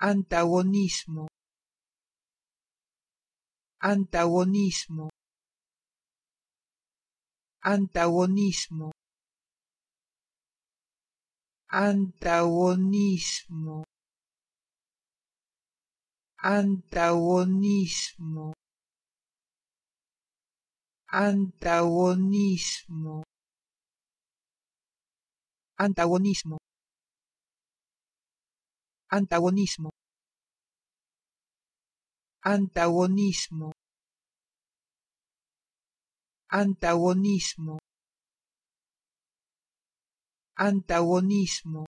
antagonismo antagonismo antagonismo antagonismo antagonismo antagonismo antagonismo antagonismo antagonismo antagonismo antagonismo